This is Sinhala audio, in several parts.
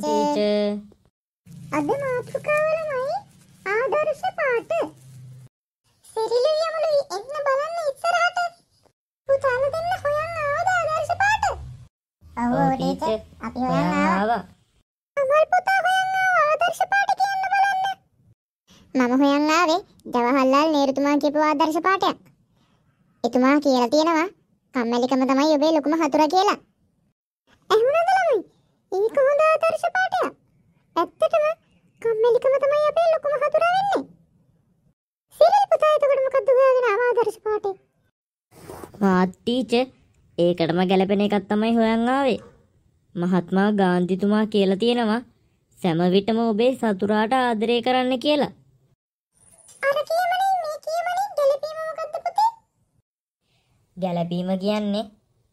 පුළුවන් ටීචර්. අද මාතෘකාවලමයි ආදර්ශ පාට. සිරිල යමුලි එන්න බලන්න ඉස්සරහට. පුතාල දෙන්න හොයන් ආවද ආදර්ශ පාට? ඔව් ටීචර් අපි හොයන් ආවා. අමල් පුතා හොයන් ආවා ආදර්ශ පාට කියන්න බලන්න. මම හොයන් ආවේ ජවහර්ලාල් නේරුතුමා කියපු ආදර්ශ පාටයක්. එතුමා කියලා තියෙනවා කම්මැලිකම තමයි ඔබේ ලොකුම හතුර කියලා. ඇහුණද ළමයි? ඒක හොඳ ආදර්ශ පාඩයක්. ඇත්තටම කම්මැලිකම තමයි අපේ ලොකුම හතුරා වෙන්නේ. සිරිල් පුතා එතකොට මොකද්ද හොයාගෙන ආව ආදර්ශ පාඩේ? මාත් ටීචර් ඒකටම ගැලපෙන එකක් තමයි හොයන් ආවේ. මහත්මා ගාන්ධිතුමා කියලා තියෙනවා සෑම විටම ඔබේ සතුරාට ආදරය කරන්න කියලා. අර කියමනේ මේ කියමනේ ගැලපීම මොකද්ද පුතේ? ගැලපීම කියන්නේ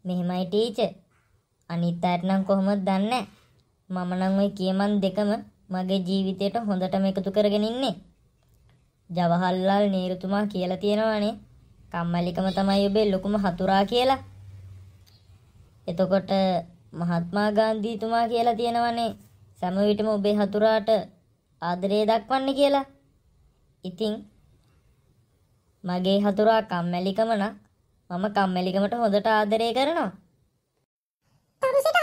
මෙහෙමයි ටීචර්. අනිත් අයට නම් කොහොමද දන්නේ? මම නම් ওই කියමන් දෙකම මගේ ජීවිතයට හොඳටම එකතු කරගෙන ඉන්නේ. ජවහල්ලාල් නීරුතුමා කියලා තියෙනවානේ. කම්මැලිකම තමයි ඔබේ ලොකුම හතුරා කියලා. එතකොට මහත්මා ගාන්ධීතුමා කියලා තියෙනවනේ සෑම විටම ඔබේ හතුරාට ආදරය දක්වන්න කියලා. ඉතින් මගේ හතුරා කම්මැලිකම නම් මම කම්මැලිකමට හොඳට ආදරය කරනවා. තමුසෙට